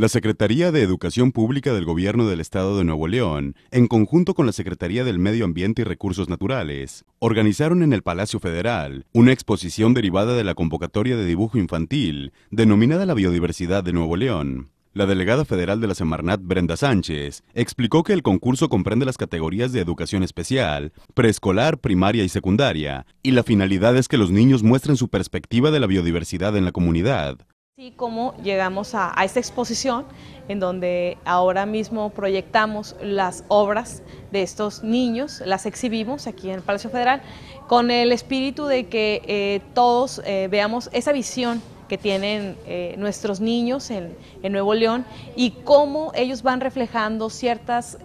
La Secretaría de Educación Pública del Gobierno del Estado de Nuevo León, en conjunto con la Secretaría del Medio Ambiente y Recursos Naturales, organizaron en el Palacio Federal una exposición derivada de la convocatoria de dibujo infantil denominada La Biodiversidad de Nuevo León. La delegada federal de la Semarnat, Brenda Sánchez, explicó que el concurso comprende las categorías de educación especial, preescolar, primaria y secundaria, y la finalidad es que los niños muestren su perspectiva de la biodiversidad en la comunidad, y cómo llegamos a, esta exposición en donde ahora mismo proyectamos las obras de estos niños, las exhibimos aquí en el Palacio Federal, con el espíritu de que eh, todos eh, veamos esa visión que tienen eh, nuestros niños en, Nuevo León y cómo ellos van reflejando ciertas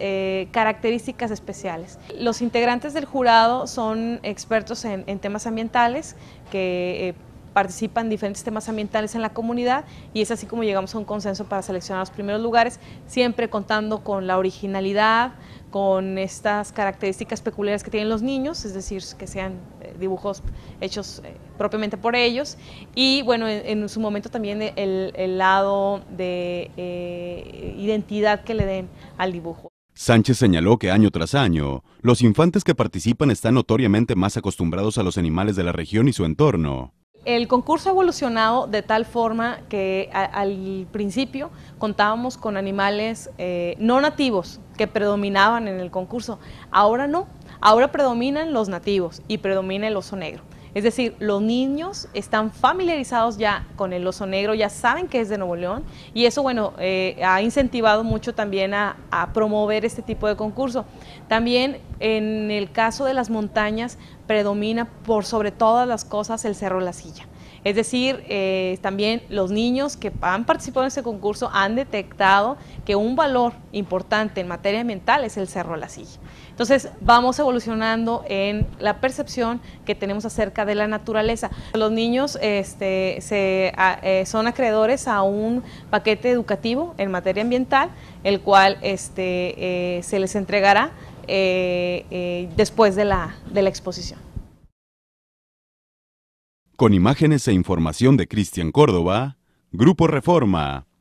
características especiales. Los integrantes del jurado son expertos en, temas ambientales que participan diferentes temas ambientales en la comunidad y es así como llegamos a un consenso para seleccionar los primeros lugares, siempre contando con la originalidad, con estas características peculiares que tienen los niños, es decir, que sean eh, dibujos hechos eh, propiamente por ellos. Y bueno, en, su momento también el, lado de eh, identidad que le den al dibujo. Sánchez señaló que año tras año, los infantes que participan están notoriamente más acostumbrados a los animales de la región y su entorno, el concurso ha evolucionado de tal forma que al principio contábamos con animales eh, no nativos que predominaban en el concurso. Ahora no, ahora predominan los nativos y predomina el oso negro. Es decir, los niños están familiarizados ya con el oso negro, ya saben que es de Nuevo León y eso, bueno, eh, ha incentivado mucho también a, a, promover este tipo de concurso. También en el caso de las montañas predomina por sobre todas las cosas el Cerro La Silla. Es decir, eh, también los niños que han participado en este concurso han detectado que un valor importante en materia ambiental es el cerro la silla. Entonces vamos evolucionando en la percepción que tenemos acerca de la naturaleza. Los niños este, eh, son acreedores a un paquete educativo en materia ambiental, el cual este, eh, se les entregará después de la exposición con imágenes e información de Cristian Córdoba, Grupo Reforma.